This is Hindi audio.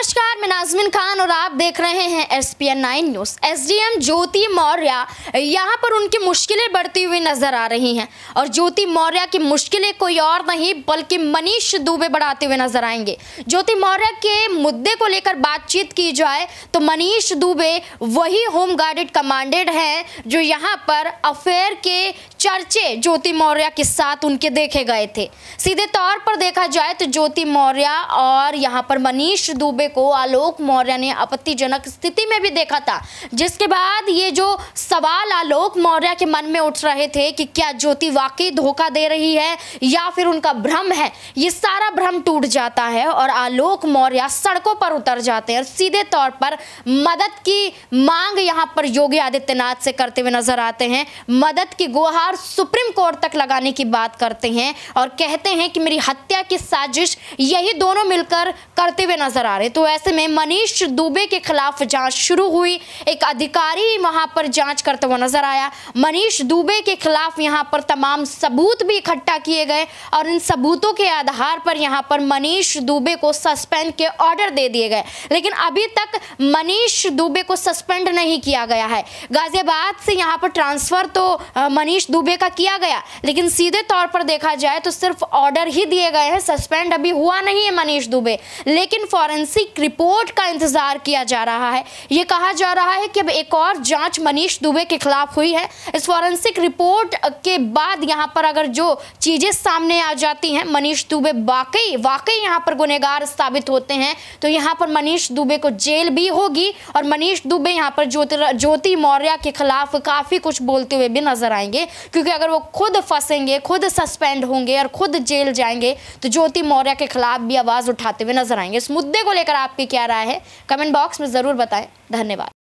नमस्कार मैं नाजमिन खान और आप देख रहे हैं S P N nine news S D M Jyoti Maurya यहाँ पर उनकी मुश्किलें बढ़ती हुई नजर आ रही हैं और ज्योति मौर्य की मुश्किलें कोई और नहीं बल्कि मनीष दुबे बढ़ाते हुए नजर आएंगे ज्योति मौर्य के मुद्दे को लेकर बातचीत की जाए तो मनीष दुबे वही होम गार्डेड कमांडेड हैं जो यहाँ पर अफेयर के चर्चे ज्योति मौर्य के साथ उनके देखे गए थे सीधे तौर पर देखा जाए तो ज्योति मौर्य और यहाँ पर मनीष दुबे को आलोक मौर्य ने आपत्तिजनक स्थिति में भी देखा था जिसके बाद ये जो सवाल आलोक मौर्य के मन में उठ रहे थे कि क्या ज्योति वाकई धोखा दे रही है या फिर उनका भ्रम है ये सारा भ्रम टूट जाता है और आलोक मौर्य सड़कों पर उतर जाते हैं और सीधे तौर पर मदद की मांग यहाँ पर योगी आदित्यनाथ से करते हुए नजर आते हैं मदद की गुहार सुप्रीम कोर्ट तक लगाने की बात करते हैं और कहते हैं कि मेरी हत्या की साजिश यही दोनों मिलकर करते हुए नजर आ रहे तो तो ऐसे में मनीष दुबे के खिलाफ जांच शुरू हुई एक अधिकारी वहां पर जांच करता हुआ नजर आया मनीष दुबे के खिलाफ यहां पर तमाम सबूत भी इकट्ठा किए गए और इन सबूतों के आधार पर यहां पर मनीष दुबे को सस्पेंड के ऑर्डर दे दिए गए लेकिन अभी तक मनीष दुबे को सस्पेंड नहीं किया गया है गाजियाबाद से यहाँ पर ट्रांसफर तो मनीष दुबे का किया गया लेकिन सीधे तौर पर देखा जाए तो सिर्फ ऑर्डर ही दिए गए हैं सस्पेंड अभी हुआ नहीं है मनीष दुबे लेकिन फॉरेंसिक एक रिपोर्ट का इंतजार किया जा रहा है ये कहा जा रहा है कि अब एक और जांच मनीष दुबे के खिलाफ हुई है इस फॉरेंसिक रिपोर्ट के बाद यहाँ पर अगर जो चीज़ें सामने आ जाती हैं मनीष दुबे वाकई वाकई यहाँ पर गुनेगार साबित होते हैं तो यहाँ पर मनीष दुबे को जेल भी होगी और मनीष दुबे यहाँ पर ज्योति ज्योति मौर्य के खिलाफ काफ़ी कुछ बोलते हुए भी नजर आएंगे क्योंकि अगर वो खुद फंसेंगे खुद सस्पेंड होंगे और खुद जेल जाएंगे तो ज्योति मौर्य के खिलाफ भी आवाज़ उठाते हुए नजर आएंगे इस मुद्दे को लेकर आपकी क्या राय है कमेंट बॉक्स में ज़रूर बताएं धन्यवाद